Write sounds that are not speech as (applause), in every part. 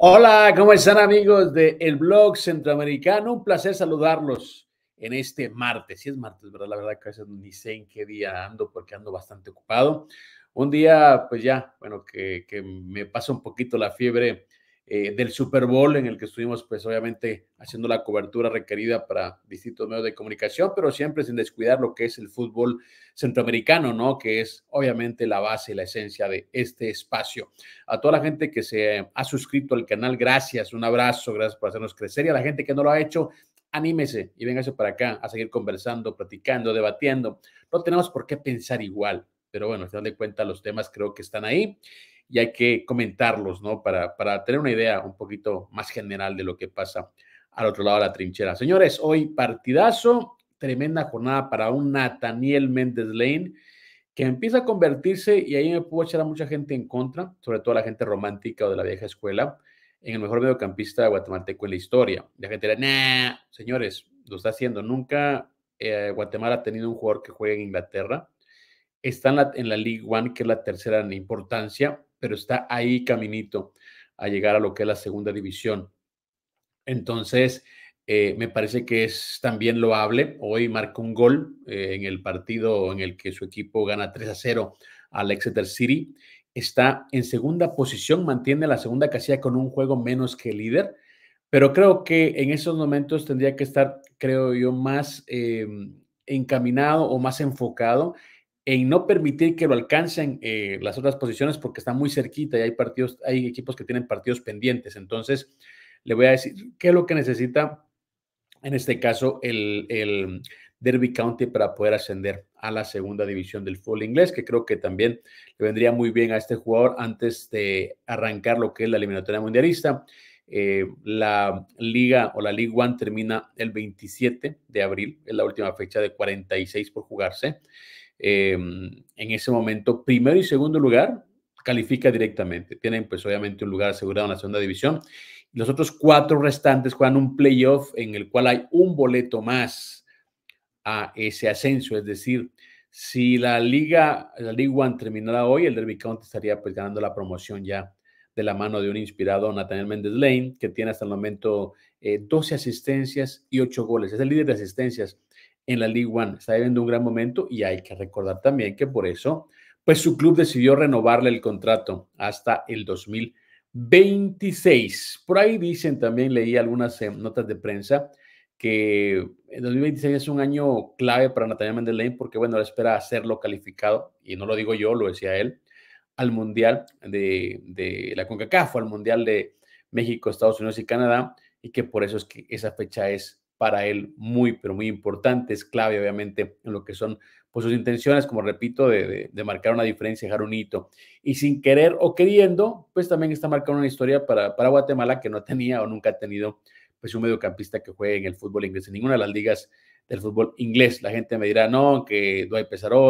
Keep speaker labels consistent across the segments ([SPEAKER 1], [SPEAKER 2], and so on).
[SPEAKER 1] Hola, ¿cómo están amigos de El Blog Centroamericano? Un placer saludarlos en este martes. Si es martes, ¿verdad? La verdad que a veces ni sé en qué día ando porque ando bastante ocupado. Un día, pues ya, bueno, que me pasa un poquito la fiebre eh, del Super Bowl en el que estuvimos pues obviamente haciendo la cobertura requerida para distintos medios de comunicación, pero siempre sin descuidar lo que es el fútbol centroamericano, ¿no? Que es obviamente la base, la esencia de este espacio. A toda la gente que se ha suscrito al canal, gracias, un abrazo, gracias por hacernos crecer y a la gente que no lo ha hecho, anímese y véngase para acá a seguir conversando, platicando, debatiendo. No tenemos por qué pensar igual, pero bueno, se dan de los temas creo que están ahí y hay que comentarlos, ¿no? Para, para tener una idea un poquito más general de lo que pasa al otro lado de la trinchera. Señores, hoy partidazo, tremenda jornada para un Nathaniel Méndez Lane que empieza a convertirse, y ahí me puedo echar a mucha gente en contra, sobre todo a la gente romántica o de la vieja escuela, en el mejor mediocampista guatemalteco en la historia. La gente dirá, nah, señores, lo está haciendo. Nunca eh, Guatemala ha tenido un jugador que juegue en Inglaterra. Está en la, en la League One, que es la tercera en importancia, pero está ahí caminito a llegar a lo que es la segunda división. Entonces, eh, me parece que es también loable. Hoy marca un gol eh, en el partido en el que su equipo gana 3 a 0 al Exeter City. Está en segunda posición, mantiene la segunda casilla con un juego menos que líder, pero creo que en esos momentos tendría que estar, creo yo, más em, encaminado o más enfocado en no permitir que lo alcancen eh, las otras posiciones porque está muy cerquita y hay partidos, hay equipos que tienen partidos pendientes. Entonces, le voy a decir qué es lo que necesita, en este caso, el, Derby County para poder ascender a la segunda división del fútbol inglés, que creo que también le vendría muy bien a este jugador antes de arrancar lo que es la eliminatoria mundialista. Eh, la liga o la League One termina el 27 de abril, es la última fecha de 46 por jugarse. Em, en ese momento, primero y segundo lugar, califica directamente. Tienen pues obviamente un lugar asegurado en la segunda división. Los otros cuatro restantes juegan un playoff en el cual hay un boleto más a ese ascenso. Es decir, si la liga, la Liga One terminara hoy, el Derby County estaría pues ganando la promoción ya de la mano de un inspirado Nathaniel Mendes Lane, que tiene hasta el momento 12 eh, asistencias y 8 goles. Es el líder de asistencias en la League One. Está viviendo un gran momento y hay que recordar también que por eso, pues su club decidió renovarle el contrato hasta el 2026. Por ahí dicen también, leí algunas eh, notas de prensa, que el 2026 es un año clave para Natalia Mendeley, porque, bueno, él espera hacerlo calificado, y no lo digo yo, lo decía él, al Mundial de, de la CONCACAF, al Mundial de México, Estados Unidos y Canadá, y que por eso es que esa fecha es para él muy, pero muy importante. Es clave, obviamente, en lo que son pues, sus intenciones, como repito, de, marcar una diferencia, dejar un hito. Y sin querer o queriendo, pues también está marcando una historia para, para Guatemala que no (laughs) tenía o nunca ha tenido pues un mediocampista que juegue en el fútbol inglés, en ninguna de las ligas del fútbol inglés. La gente me dirá, no, que Dwight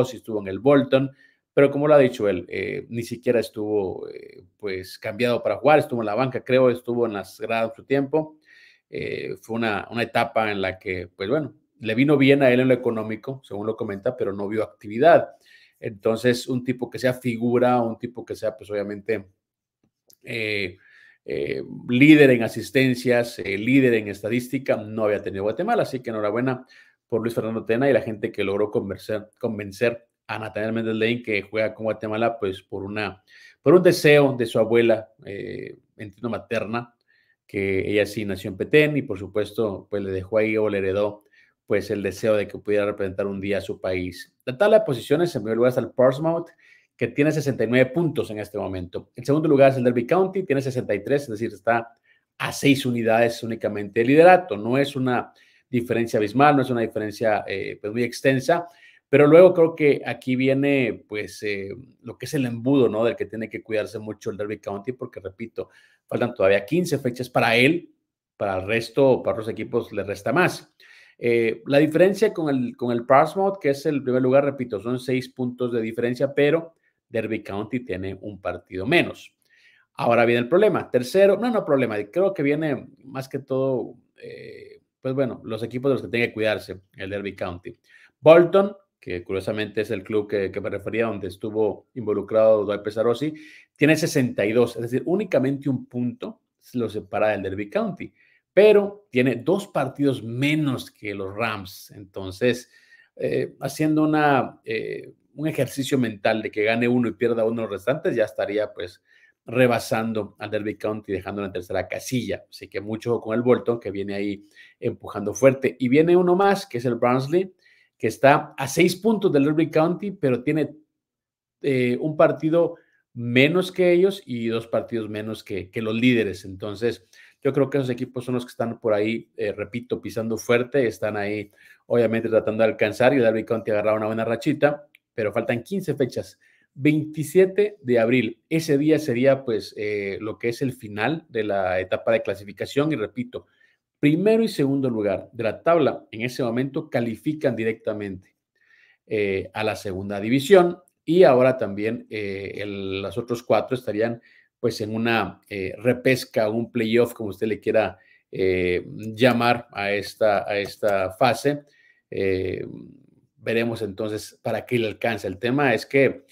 [SPEAKER 1] si estuvo en el Bolton, pero como lo ha dicho él, eh, ni siquiera estuvo eh, pues cambiado para jugar, estuvo en la banca, creo, estuvo en las gradas su tiempo eh, fue una, etapa en la que, pues bueno, le vino bien a él en lo económico, según lo comenta, pero no vio actividad. Entonces, un tipo que sea figura, un tipo que sea, pues obviamente, eh, eh, líder en asistencias, líder en estadística, no había tenido Guatemala. Así que enhorabuena por Luis Fernando Tena y la gente que logró convencer, a Nathaniel Mendes que juega con Guatemala, pues por, una, por un deseo de su abuela, entiendo, materna, que ella sí nació en Petén y por supuesto pues le dejó ahí o le heredó pues el deseo de que pudiera representar un día a su país. La tabla de posiciones en primer lugar es el Portsmouth que tiene 69 puntos en este momento. En segundo lugar es el Derby County, tiene 63, es decir, está a seis unidades únicamente de liderato. No es una diferencia abismal, no es una diferencia eh, pues, muy extensa, pero luego creo que aquí viene, pues, eh, lo que es el embudo, ¿no? Del que tiene que cuidarse mucho el Derby County, porque repito, faltan todavía 15 fechas para él, para el resto, para los equipos le resta más. Eh, la diferencia con el, con el Parsmouth, que es el primer lugar, repito, son seis puntos de diferencia, pero Derby County tiene un partido menos. Ahora viene el problema. Tercero, no, no problema, creo que viene más que todo, eh, pues bueno, los equipos de los que tiene que cuidarse el Derby County. Bolton, que curiosamente es el club que, me refería, donde estuvo involucrado Dwight Pesarossi, tiene 62, es decir, únicamente un punto lo separa del Derby County, pero tiene dos partidos menos que los Rams. Entonces, eh, haciendo una, eh, un ejercicio mental de que gane uno y pierda uno los restantes, ya estaría pues rebasando al Derby County, dejando la tercera casilla. Así que mucho con el Bolton, que viene ahí empujando fuerte. Y viene uno más, que es el Brunsley que está a seis puntos del Derby County, pero tiene eh, un partido menos que ellos y dos partidos menos que, los líderes. Entonces, yo creo que esos equipos son los que están por ahí, eh, repito, pisando fuerte, están ahí obviamente tratando de alcanzar y el Derby County agarrado una buena rachita, pero faltan 15 fechas. 27 de abril, ese día sería pues eh, lo que es el final de la etapa de clasificación y repito, primero y segundo lugar de la tabla en ese momento califican directamente eh, a la segunda división y ahora también eh, las otros cuatro estarían pues en una eh, repesca, un playoff, como usted le quiera llamar a esta, a esta fase. veremos entonces para qué le alcanza. El tema es que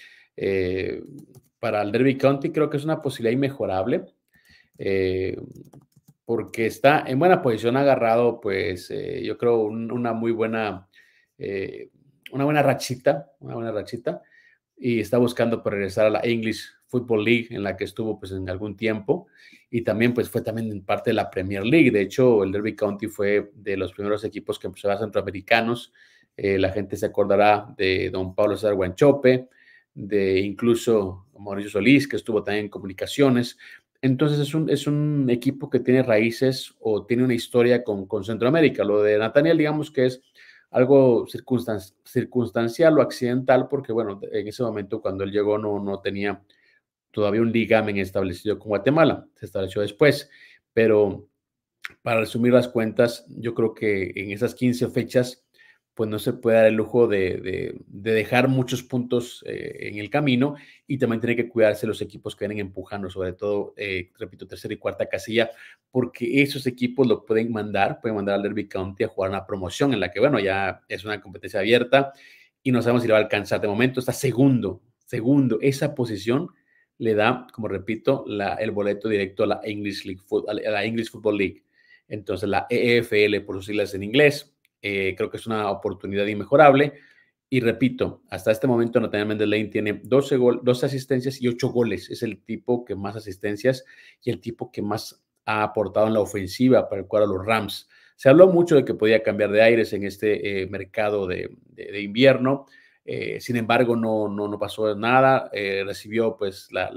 [SPEAKER 1] para el Derby County creo que es una posibilidad inmejorable porque está en buena posición agarrado, pues eh, yo creo una muy buena, eh, una buena rachita, una buena rachita, y está buscando regresar a la English Football League en la que estuvo pues en algún tiempo y también pues fue también en parte de la Premier League. De hecho, el Derby County fue de los primeros equipos que empezó a centroamericanos. Eh, la gente se acordará de don Pablo César de incluso Mauricio Solís, que estuvo también en comunicaciones. Entonces es un, es un equipo que tiene raíces o tiene una historia con, Centroamérica. Lo de Nathaniel, digamos que es algo circunstancial o accidental, porque bueno, en ese momento cuando él llegó no, no tenía todavía un ligamen establecido con Guatemala, se estableció después, pero para resumir las cuentas, yo creo que en esas 15 fechas pues no se puede dar el lujo de, dejar muchos puntos eh, en el camino y también tiene que cuidarse los equipos que vienen empujando, sobre todo, eh, repito, tercera y cuarta casilla, porque esos equipos lo pueden mandar, pueden mandar al Derby County a jugar una promoción en la que, bueno, ya es una competencia abierta y no sabemos si lo va a alcanzar. De momento está segundo, segundo, esa posición le da, como repito, el boleto directo a la English League, a la English Football League. Entonces la EFL por sus siglas en inglés, eh, creo que es una oportunidad inmejorable. Y repito, hasta este momento Nathaniel Mendelein tiene 12, gol, asistencias y 8 goles. Es el tipo que más asistencias y el tipo que más ha aportado en la ofensiva para el cuadro de los Rams. Se habló mucho de que podía cambiar de aires en este eh, mercado de, invierno. Eh, sin embargo, no, no, no pasó nada. recibió pues la,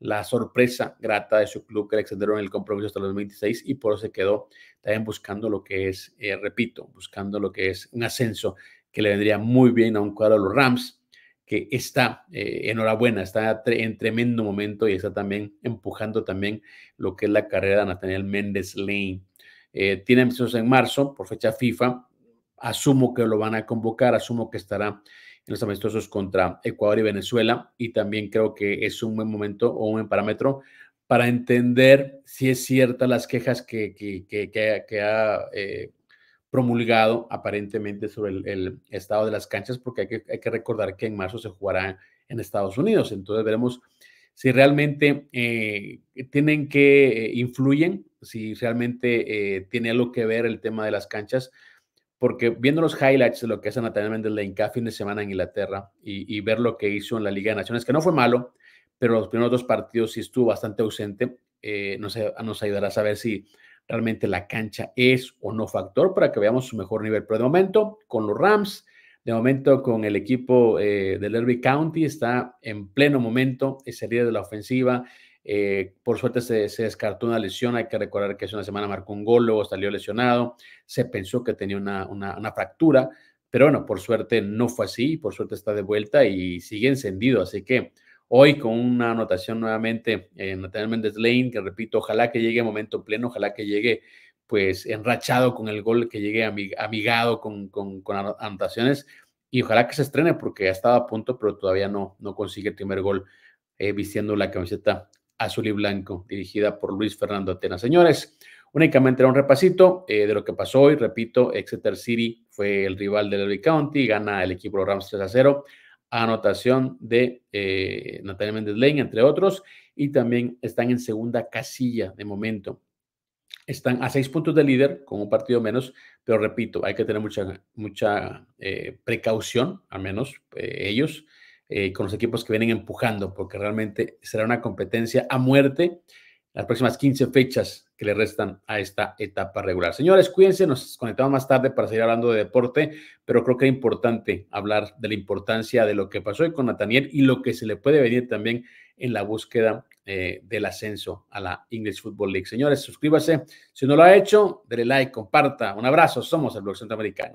[SPEAKER 1] la sorpresa grata de su club que le extendieron el compromiso hasta los 26 y por eso se quedó también buscando lo que es, eh, repito, buscando lo que es un ascenso que le vendría muy bien a un cuadro de los Rams, que está, eh, enhorabuena, está en tremendo momento y está también empujando también lo que es la carrera de Nathaniel Méndez Lane. Eh, tiene empezados en marzo por fecha FIFA, asumo que lo van a convocar, asumo que estará los amistosos contra Ecuador y Venezuela. Y también creo que es un buen momento o un buen parámetro para entender si es cierta las quejas que, que, ha eh, promulgado aparentemente sobre el, estado de las canchas, porque hay que, recordar que en marzo se jugará en Estados Unidos. Entonces veremos si realmente eh, tienen que eh, influyen, si realmente tiene algo que ver el tema de las canchas porque viendo los highlights de lo que hace Nathaniel Mendeley cada fin de semana en Inglaterra y, ver lo que hizo en la Liga de Naciones, que no fue malo, pero los primeros dos partidos sí estuvo bastante ausente, eh, nos, nos ayudará a saber si realmente la cancha es o no factor para que veamos su mejor nivel. Pero de momento, con los Rams, de momento con el equipo eh, del Derby County, está en pleno momento, es el líder de la ofensiva, eh, por suerte se, descartó una lesión, hay que recordar que hace una semana marcó un gol, luego salió lesionado, se pensó que tenía una, fractura, pero bueno, por suerte no fue así, por suerte está de vuelta y sigue encendido, así que hoy con una anotación nuevamente en Nathaniel Mendes Lane, que repito, ojalá que llegue a momento pleno, ojalá que llegue pues enrachado con el gol, que llegue amigado con, anotaciones y ojalá que se estrene porque ha estado a punto, pero todavía no, consigue el primer gol eh, vistiendo la camiseta azul y blanco, dirigida por Luis Fernando Atenas. Señores, únicamente era un repasito eh, de lo que pasó hoy. Repito, Exeter City fue el rival del Larry County, gana el equipo de Rams 3 a 0, anotación de eh, Natalia Méndez Lane, entre otros, y también están en segunda casilla de momento. Están a seis puntos de líder, con un partido menos, pero repito, hay que tener mucha, mucha eh, precaución, al menos ellos, eh, con los equipos que vienen empujando, porque realmente será una competencia a muerte las próximas 15 fechas que le restan a esta etapa regular. Señores, cuídense, nos conectamos más tarde para seguir hablando de deporte, pero creo que es importante hablar de la importancia de lo que pasó hoy con Nathaniel y lo que se le puede venir también en la búsqueda eh, del ascenso a la English Football League. Señores, suscríbase. Si no lo ha hecho, dele like, comparta. Un abrazo. Somos el Blog Centroamericano.